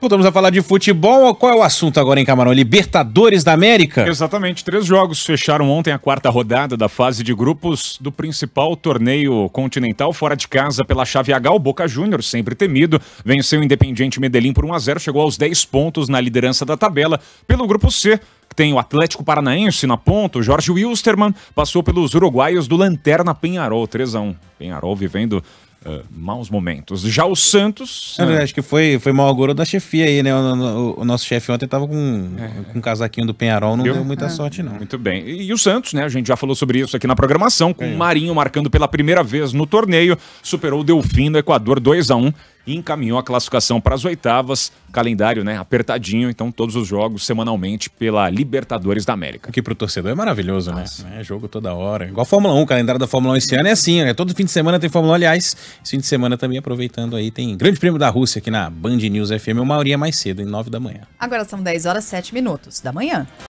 Voltamos a falar de futebol. Qual é o assunto agora, hein, Camarão? Libertadores da América? Exatamente. Três jogos fecharam ontem a quarta rodada da fase de grupos do principal torneio continental fora de casa pela chave H. O Boca Júnior, sempre temido, venceu o Independiente Medellín por 1 a 0 chegou aos 10 pontos na liderança da tabela. Pelo grupo C, que tem o Atlético Paranaense na ponta, o Jorge Wilstermann passou pelos uruguaios do Lanterna Penharol, 3 a 1 Penharol vivendo uh, maus momentos. Já o Santos. né? Acho que foi, foi mal agouro da chefia aí, né? O, o, o nosso chefe ontem tava com, é. com um casaquinho do Penharol, não Viu? deu muita é. sorte, não. Muito bem. E, e, o Santos, né? A gente já falou sobre isso aqui na programação, com é. o Marinho marcando pela primeira vez no torneio, superou o Delfim do Equador 2 a 1 e encaminhou a classificação para as oitavas, calendário né, apertadinho, então todos os jogos semanalmente pela Libertadores da América. Aqui para o torcedor é maravilhoso, né? Nossa. né? É jogo toda hora. Igual a Fórmula 1, o calendário da Fórmula 1 esse ano é assim, né? todo fim de semana tem Fórmula 1, aliás, esse fim de semana também aproveitando aí, tem Grande Prêmio da Rússia aqui na Band News FM, uma horinha mais cedo, em 9 da manhã. Agora são 10 horas 7 minutos da manhã.